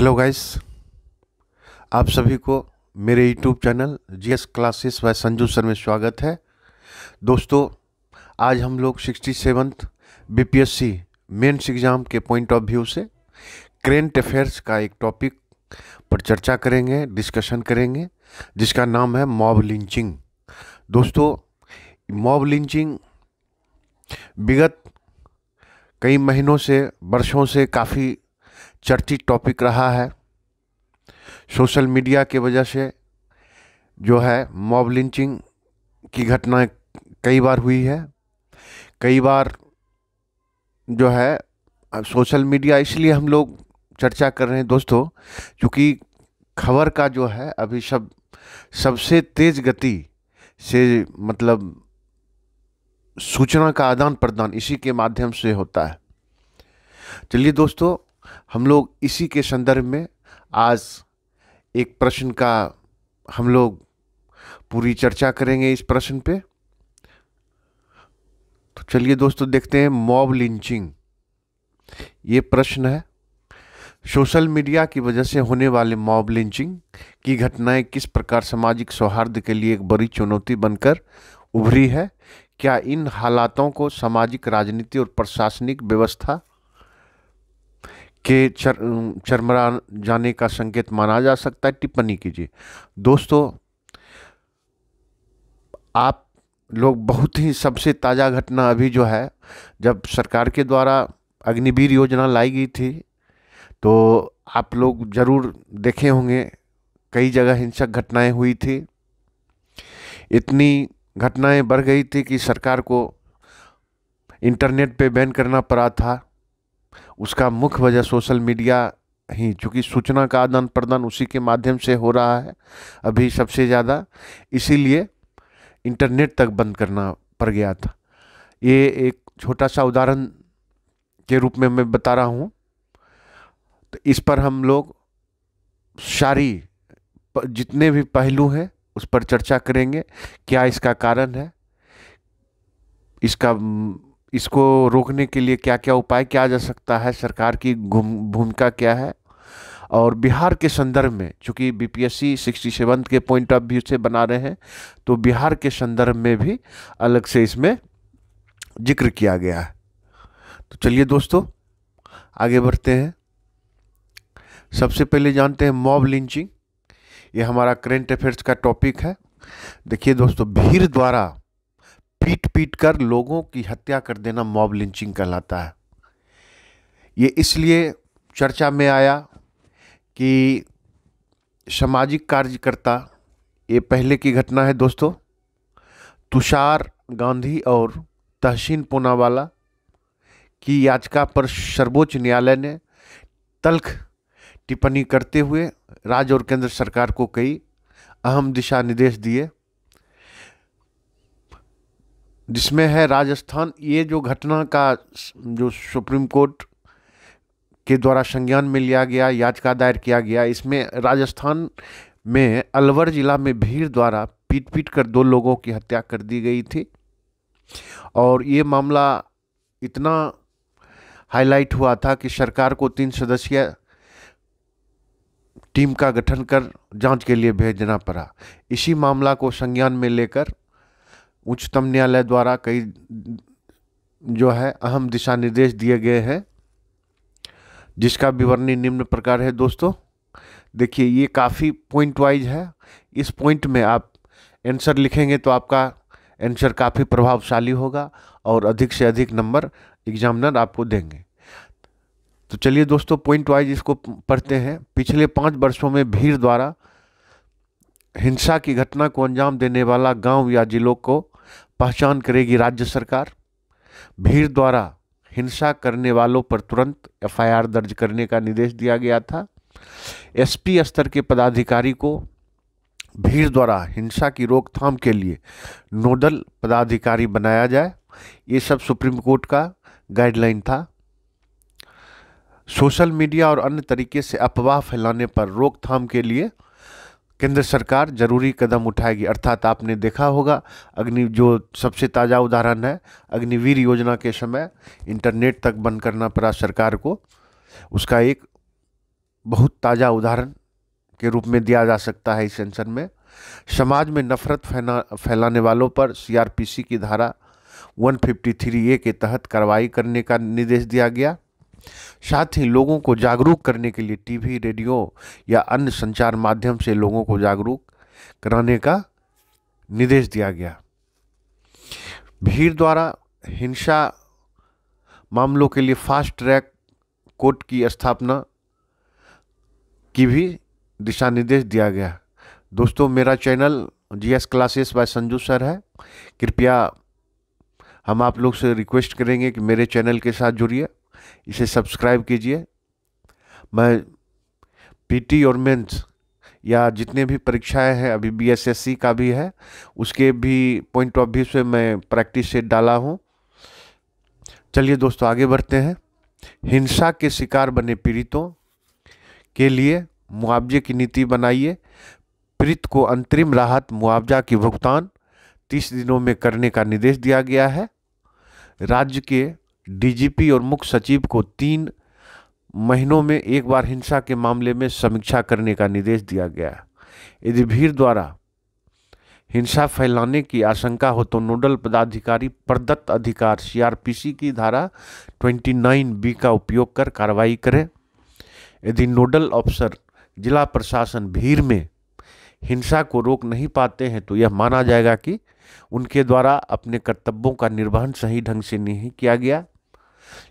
hello guys आप सभी को मेरे यूट्यूब चैनल जीएस क्लासेस व संजू सर में स्वागत है दोस्तों आज हम लोग sixty seventh BPSC mains exam के पॉइंट ऑफ व्यू से करेंट अफेयर्स का एक टॉपिक पर चर्चा करेंगे डिस्कशन करेंगे जिसका नाम है मॉब लिंचिंग दोस्तों मॉब लिंचिंग विगत कई महीनों से वर्षों से काफ़ी चर्चित टॉपिक रहा है सोशल मीडिया के वजह से जो है मॉब लिंचिंग की घटनाएं कई बार हुई है कई बार जो है सोशल मीडिया इसलिए हम लोग चर्चा कर रहे हैं दोस्तों क्योंकि खबर का जो है अभी सब सबसे तेज़ गति से मतलब सूचना का आदान प्रदान इसी के माध्यम से होता है चलिए दोस्तों हम लोग इसी के संदर्भ में आज एक प्रश्न का हम लोग पूरी चर्चा करेंगे इस प्रश्न पे तो चलिए दोस्तों देखते हैं मॉब लिंचिंग ये प्रश्न है सोशल मीडिया की वजह से होने वाले मॉब लिंचिंग की घटनाएं किस प्रकार सामाजिक सौहार्द के लिए एक बड़ी चुनौती बनकर उभरी है क्या इन हालातों को सामाजिक राजनीति और प्रशासनिक व्यवस्था के चर चरमरा जाने का संकेत माना जा सकता है टिप्पणी कीजिए दोस्तों आप लोग बहुत ही सबसे ताज़ा घटना अभी जो है जब सरकार के द्वारा अग्निवीर योजना लाई गई थी तो आप लोग ज़रूर देखे होंगे कई जगह हिंसक घटनाएं हुई थी इतनी घटनाएं बढ़ गई थी कि सरकार को इंटरनेट पे बैन करना पड़ा था उसका मुख्य वजह सोशल मीडिया ही चूँकि सूचना का आदान प्रदान उसी के माध्यम से हो रहा है अभी सबसे ज़्यादा इसीलिए इंटरनेट तक बंद करना पड़ गया था ये एक छोटा सा उदाहरण के रूप में मैं बता रहा हूँ तो इस पर हम लोग सारी जितने भी पहलू हैं उस पर चर्चा करेंगे क्या इसका कारण है इसका इसको रोकने के लिए क्या क्या उपाय किया जा सकता है सरकार की भूमिका क्या है और बिहार के संदर्भ में चूँकि सी सिक्सटी सेवन के पॉइंट ऑफ व्यू से बना रहे हैं तो बिहार के संदर्भ में भी अलग से इसमें जिक्र किया गया है तो चलिए दोस्तों आगे बढ़ते हैं सबसे पहले जानते हैं मॉब लिंचिंग ये हमारा करेंट अफेयर्स का टॉपिक है देखिए दोस्तों भीड़ द्वारा पीट पीट कर लोगों की हत्या कर देना मॉब लिंचिंग कहलाता है ये इसलिए चर्चा में आया कि सामाजिक कार्यकर्ता ये पहले की घटना है दोस्तों तुषार गांधी और तहसीन पूनावाला की याचिका पर सर्वोच्च न्यायालय ने तल्ख टिप्पणी करते हुए राज्य और केंद्र सरकार को कई अहम दिशा निर्देश दिए जिसमें है राजस्थान ये जो घटना का जो सुप्रीम कोर्ट के द्वारा संज्ञान में लिया गया याचिका दायर किया गया इसमें राजस्थान में अलवर ज़िला में भीड़ द्वारा पीट पीट कर दो लोगों की हत्या कर दी गई थी और ये मामला इतना हाईलाइट हुआ था कि सरकार को तीन सदस्यीय टीम का गठन कर जांच के लिए भेजना पड़ा इसी मामला को संज्ञान में लेकर उच्चतम न्यायालय द्वारा कई जो है अहम दिशा निर्देश दिए गए हैं जिसका विवरणी निम्न प्रकार है दोस्तों देखिए ये काफ़ी पॉइंट वाइज है इस पॉइंट में आप आंसर लिखेंगे तो आपका आंसर काफ़ी प्रभावशाली होगा और अधिक से अधिक नंबर एग्जामिनर आपको देंगे तो चलिए दोस्तों पॉइंट वाइज इसको पढ़ते हैं पिछले पाँच वर्षों में भीड़ द्वारा हिंसा की घटना को अंजाम देने वाला गांव या जिलों को पहचान करेगी राज्य सरकार भीड़ द्वारा हिंसा करने वालों पर तुरंत एफआईआर दर्ज करने का निर्देश दिया गया था एसपी स्तर के पदाधिकारी को भीड़ द्वारा हिंसा की रोकथाम के लिए नोडल पदाधिकारी बनाया जाए ये सब सुप्रीम कोर्ट का गाइडलाइन था सोशल मीडिया और अन्य तरीके से अफवाह फैलाने पर रोकथाम के लिए केंद्र सरकार जरूरी कदम उठाएगी अर्थात आपने देखा होगा अग्नि जो सबसे ताज़ा उदाहरण है अग्निवीर योजना के समय इंटरनेट तक बंद करना पड़ा सरकार को उसका एक बहुत ताज़ा उदाहरण के रूप में दिया जा सकता है इस सेंसर में समाज में नफरत फैला फैलाने वालों पर सीआरपीसी की धारा 153 ए के तहत कार्रवाई करने का निर्देश दिया गया साथ ही लोगों को जागरूक करने के लिए टीवी रेडियो या अन्य संचार माध्यम से लोगों को जागरूक कराने का निर्देश दिया गया भीड़ द्वारा हिंसा मामलों के लिए फास्ट ट्रैक कोर्ट की स्थापना की भी दिशा निर्देश दिया गया दोस्तों मेरा channel GS classes by Sanju sir है कृपया हम आप लोग से रिक्वेस्ट करेंगे कि मेरे चैनल के साथ जुड़िए इसे सब्सक्राइब कीजिए मैं पीटी और मेंस या जितने भी परीक्षाएं हैं अभी बीएसएससी का भी है उसके भी पॉइंट ऑफ व्यू से मैं प्रैक्टिस सेट डाला हूँ चलिए दोस्तों आगे बढ़ते हैं हिंसा के शिकार बने पीड़ितों के लिए मुआवजे की नीति बनाइए पीड़ित को अंतरिम राहत मुआवजा की भुगतान तीस दिनों में करने का निर्देश दिया गया है राज्य के डीजीपी और मुख्य सचिव को तीन महीनों में एक बार हिंसा के मामले में समीक्षा करने का निर्देश दिया गया यदि भीड़ द्वारा हिंसा फैलाने की आशंका हो तो नोडल पदाधिकारी प्रदत्त अधिकार सीआरपीसी की धारा 29 बी का उपयोग कर कार्रवाई करें यदि नोडल ऑफिसर जिला प्रशासन भीड़ में हिंसा को रोक नहीं पाते हैं तो यह माना जाएगा कि उनके द्वारा अपने कर्तव्यों का निर्वहन सही ढंग से नहीं किया गया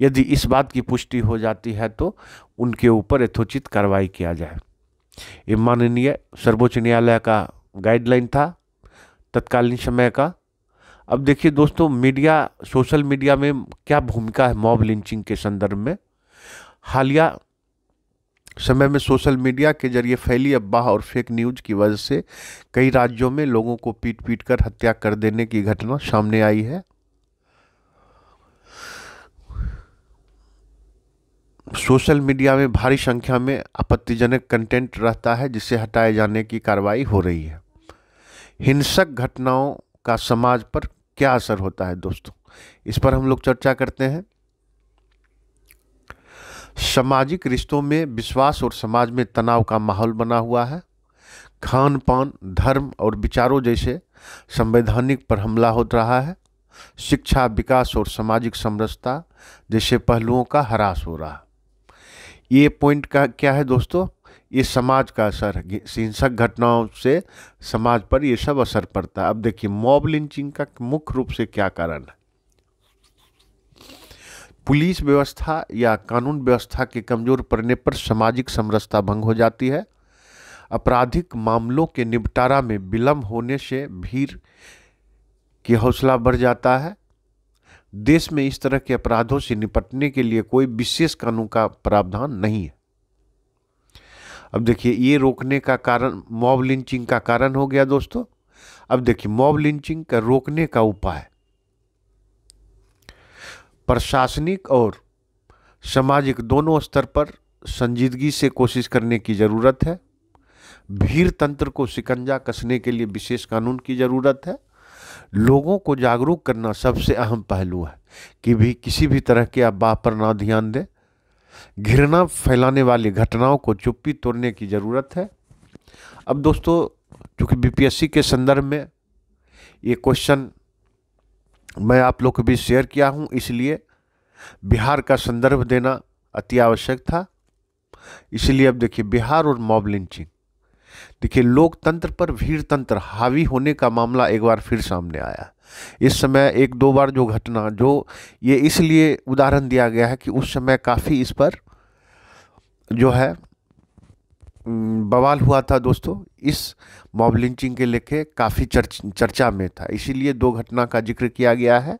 यदि इस बात की पुष्टि हो जाती है तो उनके ऊपर यथोचित कार्रवाई किया जाए ये माननीय सर्वोच्च न्यायालय का गाइडलाइन था तत्कालीन समय का अब देखिए दोस्तों मीडिया सोशल मीडिया में क्या भूमिका है मॉब लिंचिंग के संदर्भ में हालिया समय में सोशल मीडिया के जरिए फैली अफवाह और फेक न्यूज की वजह से कई राज्यों में लोगों को पीट पीट कर हत्या कर देने की घटना सामने आई है सोशल मीडिया में भारी संख्या में आपत्तिजनक कंटेंट रहता है जिसे हटाए जाने की कार्रवाई हो रही है हिंसक घटनाओं का समाज पर क्या असर होता है दोस्तों इस पर हम लोग चर्चा करते हैं सामाजिक रिश्तों में विश्वास और समाज में तनाव का माहौल बना हुआ है खान पान धर्म और विचारों जैसे संवैधानिक पर हमला हो रहा है शिक्षा विकास और सामाजिक समरसता जैसे पहलुओं का ह्रास हो रहा ये पॉइंट का क्या है दोस्तों ये समाज का असर है हिंसक घटनाओं से समाज पर ये सब असर पड़ता है अब देखिए मॉब लिंचिंग का मुख्य रूप से क्या कारण है पुलिस व्यवस्था या कानून व्यवस्था के कमजोर पड़ने पर सामाजिक समरसता भंग हो जाती है आपराधिक मामलों के निपटारा में विलम्ब होने से भीड़ की हौसला बढ़ जाता है देश में इस तरह के अपराधों से निपटने के लिए कोई विशेष कानून का प्रावधान नहीं है अब देखिए ये रोकने का कारण मॉब लिंचिंग का कारण हो गया दोस्तों अब देखिए मॉब लिंचिंग का रोकने का उपाय प्रशासनिक और सामाजिक दोनों स्तर पर संजीदगी से कोशिश करने की ज़रूरत है भीड़ तंत्र को शिकंजा कसने के लिए विशेष कानून की ज़रूरत है लोगों को जागरूक करना सबसे अहम पहलू है कि भी किसी भी तरह के अफवाह पर ना ध्यान दें घृणा फैलाने वाली घटनाओं को चुप्पी तोड़ने की ज़रूरत है अब दोस्तों चूँकि बीपीएससी के संदर्भ में ये क्वेश्चन मैं आप लोग के बीच शेयर किया हूं इसलिए बिहार का संदर्भ देना अति आवश्यक था इसलिए अब देखिए बिहार और मॉब लिंचिंग देखिए लोकतंत्र पर भीड़ तंत्र हावी होने का मामला एक बार फिर सामने आया इस समय एक दो बार जो घटना जो ये इसलिए उदाहरण दिया गया है कि उस समय काफ़ी इस पर जो है बवाल हुआ था दोस्तों इस मॉब लिंचिंग के लेके काफ़ी चर्च चर्चा में था इसीलिए दो घटना का जिक्र किया गया है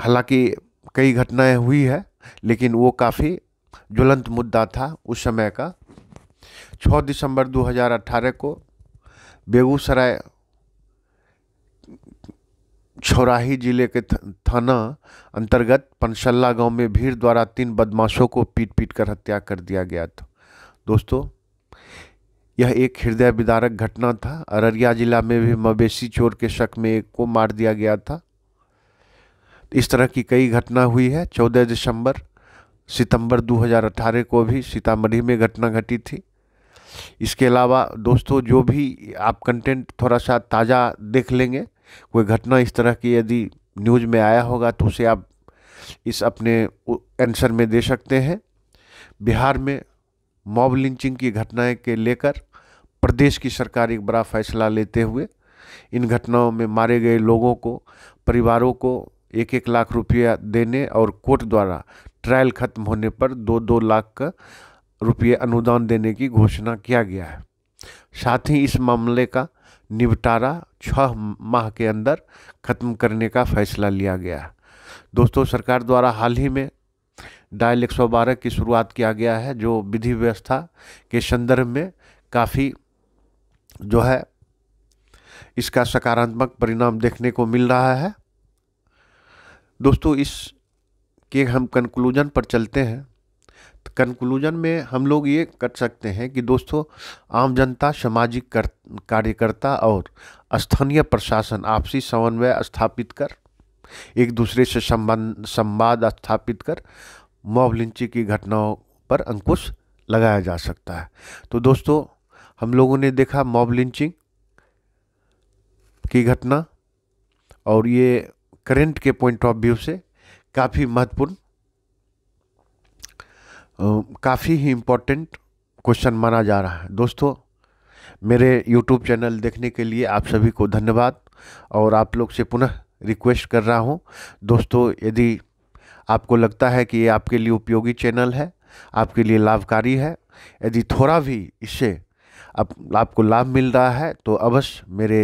हालांकि कई घटनाएं हुई है लेकिन वो काफ़ी ज्वलंत मुद्दा था उस समय का 6 दिसंबर 2018 को बेगूसराय छौराही जिले के थाना अंतर्गत पनसल्ला गांव में भीड़ द्वारा तीन बदमाशों को पीट पीट कर हत्या कर दिया गया था दोस्तों यह एक हृदय विदारक घटना था अररिया जिला में भी मवेशी चोर के शक में एक को मार दिया गया था इस तरह की कई घटना हुई है चौदह दिसंबर सितंबर 2018 को भी सीतामढ़ी में घटना घटी थी इसके अलावा दोस्तों जो भी आप कंटेंट थोड़ा सा ताज़ा देख लेंगे कोई घटना इस तरह की यदि न्यूज़ में आया होगा तो उसे आप इस अपने आंसर में दे सकते हैं बिहार में मॉब लिंचिंग की घटनाएं के लेकर प्रदेश की सरकार एक बड़ा फैसला लेते हुए इन घटनाओं में मारे गए लोगों को परिवारों को एक एक लाख रुपया देने और कोर्ट द्वारा ट्रायल खत्म होने पर दो दो लाख का रुपये अनुदान देने की घोषणा किया गया है साथ ही इस मामले का निपटारा छः माह के अंदर खत्म करने का फैसला लिया गया है दोस्तों सरकार द्वारा हाल ही में डायल एक की शुरुआत किया गया है जो विधि व्यवस्था के संदर्भ में काफ़ी जो है इसका सकारात्मक परिणाम देखने को मिल रहा है दोस्तों इस के हम कंक्लूजन पर चलते हैं तो कंक्लूजन में हम लोग ये कर सकते हैं कि दोस्तों आम जनता सामाजिक कर, कार्यकर्ता और स्थानीय प्रशासन आपसी समन्वय स्थापित कर एक दूसरे से संबंध संवाद स्थापित कर मॉब लिंची की घटनाओं पर अंकुश लगाया जा सकता है तो दोस्तों हम लोगों ने देखा मॉब लिंचिंग की घटना और ये करंट के पॉइंट ऑफ व्यू से काफ़ी महत्वपूर्ण काफ़ी ही इम्पोर्टेंट क्वेश्चन माना जा रहा है दोस्तों मेरे यूट्यूब चैनल देखने के लिए आप सभी को धन्यवाद और आप लोग से पुनः रिक्वेस्ट कर रहा हूँ दोस्तों यदि आपको लगता है कि ये आपके लिए उपयोगी चैनल है आपके लिए लाभकारी है यदि थोड़ा भी इससे आप, आपको लाभ मिल रहा है तो अवश्य मेरे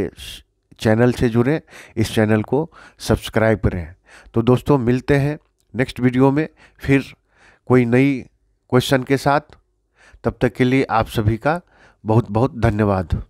चैनल से जुड़ें इस चैनल को सब्सक्राइब करें तो दोस्तों मिलते हैं नेक्स्ट वीडियो में फिर कोई नई क्वेश्चन के साथ तब तक के लिए आप सभी का बहुत बहुत धन्यवाद